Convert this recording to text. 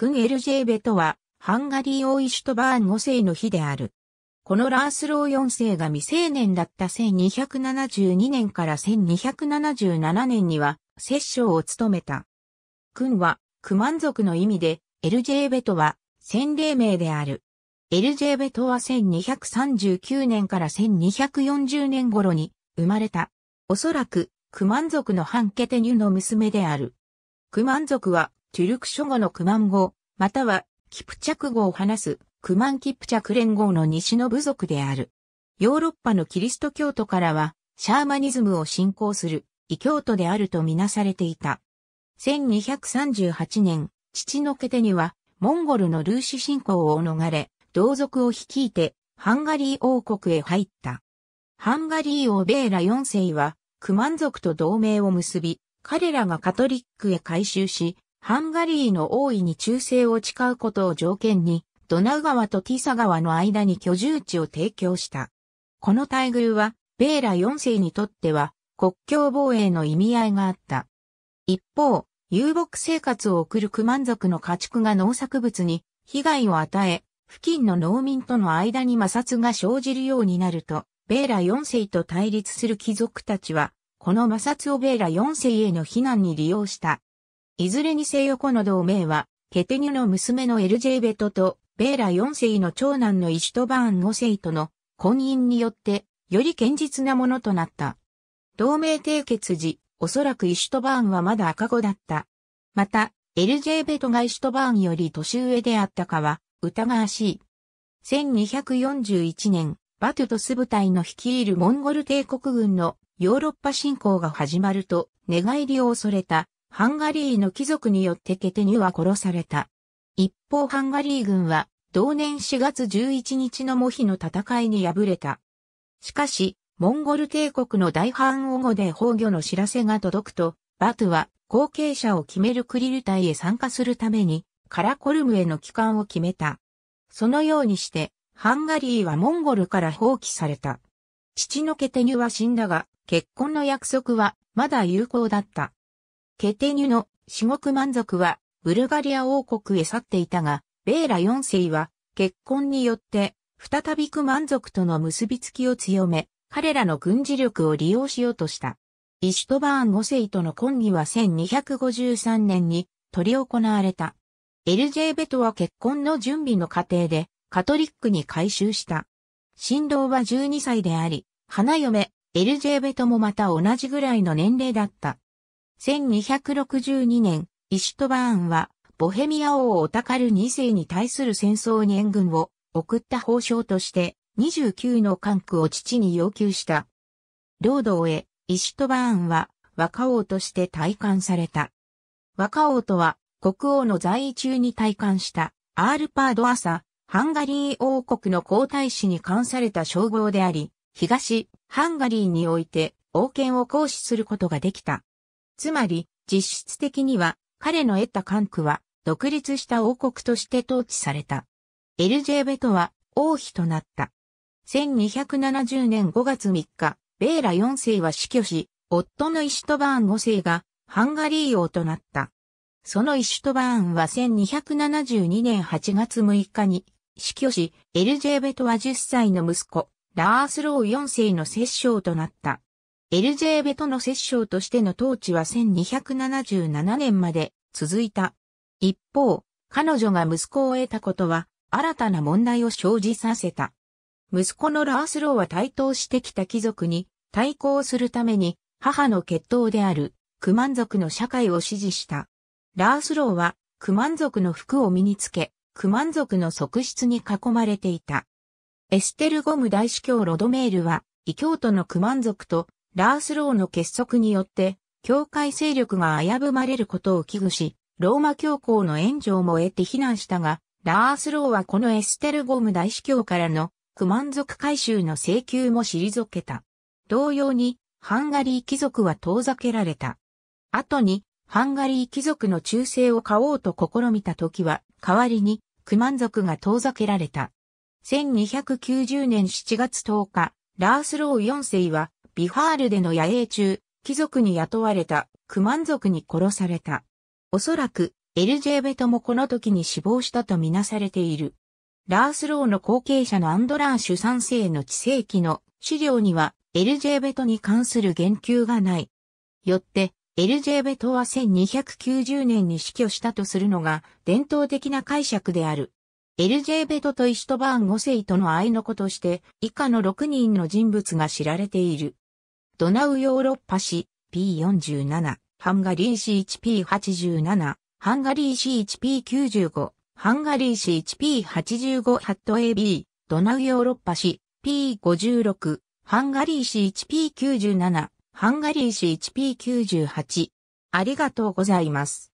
君エルジェーベとは、ハンガリー王イシュトバーン5世の日である。このラースロー4世が未成年だった1272年から1277年には、摂政を務めた。君は、クマン族の意味で、エルジェーベとは、洗礼名である。エルジェーベとは1239年から1240年頃に生まれた。おそらく、クマン族のハンケテニュの娘である。クマン族は、トゥルク諸語のクマン語、または、キプチャク語を話す、クマンキプチャク連合の西の部族である。ヨーロッパのキリスト教徒からは、シャーマニズムを信仰する、異教徒であるとみなされていた。1238年、父の家手には、モンゴルのルーシ信仰を逃れ、同族を率いて、ハンガリー王国へ入った。ハンガリー王ベーラ4世は、クマン族と同盟を結び、彼らがカトリックへ改修し、ハンガリーの王位に忠誠を誓うことを条件に、ドナウ川とティサ川の間に居住地を提供した。この待遇は、ベーラ4世にとっては、国境防衛の意味合いがあった。一方、遊牧生活を送るクマン族の家畜が農作物に被害を与え、付近の農民との間に摩擦が生じるようになると、ベーラ4世と対立する貴族たちは、この摩擦をベーラ4世への非難に利用した。いずれにせよこの同盟は、ケテニュの娘のエルジェイベトと、ベーラ4世の長男のイシュトバーン5世との婚姻によって、より堅実なものとなった。同盟締結時、おそらくイシュトバーンはまだ赤子だった。また、エルジェイベトがイシュトバーンより年上であったかは、疑わしい。1241年、バトゥトス部隊の率いるモンゴル帝国軍のヨーロッパ侵攻が始まると、寝返りを恐れたハンガリーの貴族によってケテニュは殺された。一方ハンガリー軍は同年4月11日のモヒの戦いに敗れた。しかし、モンゴル帝国の大反応後で崩御の知らせが届くと、バトは後継者を決めるクリル隊へ参加するために、カラコルムへの帰還を決めた。そのようにして、ハンガリーはモンゴルから放棄された。父のケテニュは死んだが、結婚の約束はまだ有効だった。ケテニュの至極満足はブルガリア王国へ去っていたが、ベーラ4世は結婚によって再びク満足との結びつきを強め、彼らの軍事力を利用しようとした。イシュトバーン5世との婚儀は1253年に取り行われた。エルジェーベトは結婚の準備の過程でカトリックに改修した。新郎は12歳であり、花嫁、エルジェーベトもまた同じぐらいの年齢だった。1262年、イシュトバーンは、ボヘミア王オタカル2世に対する戦争に援軍を送った報奨として、29の管区を父に要求した。領土を得、イシュトバーンは若王として退官された。若王とは国王の在位中に退官したアールパードアサ、ハンガリー王国の皇太子に冠された称号であり、東ハンガリーにおいて王権を行使することができた。つまり、実質的には、彼の得た管区は、独立した王国として統治された。エルジェーベトは、王妃となった。1270年5月3日、ベーラ4世は死去し、夫のイシュトバーン5世が、ハンガリー王となった。そのイシュトバーンは1272年8月6日に死去し、エルジェーベトは10歳の息子、ラースロー4世の摂政となった。エルジェーベとの摂政としての統治は1277年まで続いた。一方、彼女が息子を得たことは、新たな問題を生じさせた。息子のラースローは台頭してきた貴族に対抗するために母の血統であるクマン族の社会を支持した。ラースローはクマン族の服を身につけ、クマン族の側室に囲まれていた。エステルゴム大司教ロドメールは異教徒のクマン族とラースローの結束によって、教会勢力が危ぶまれることを危惧し、ローマ教皇の援助も得て非難したが、ラースローはこのエステルゴム大司教からのクマン族回収の請求も退けた。同様に、ハンガリー貴族は遠ざけられた。後に、ハンガリー貴族の忠誠を買おうと試みた時は、代わりに、クマン族が遠ざけられた。1290年7月10日、ラースロー4世は、ビファールでの野営中、貴族に雇われたクマン族に殺された。おそらく、エルジェーベトもこの時に死亡したとみなされている。ラースローの後継者のアンドラーシュ三世の地世紀の資料には、エルジェーベトに関する言及がない。よって、エルジェーベトは1290年に死去したとするのが伝統的な解釈である。エルジェーベトとイシュトバーン5世との愛の子として、以下の6人の人物が知られている。ドナウヨーロッパ市 P47、ハンガリー C1P87、ハンガリー C1P95、ハンガリー C1P85 ハット AB、ドナウヨーロッパ市 P56、ハンガリー C1P97、ハンガリー C1P98。ありがとうございます。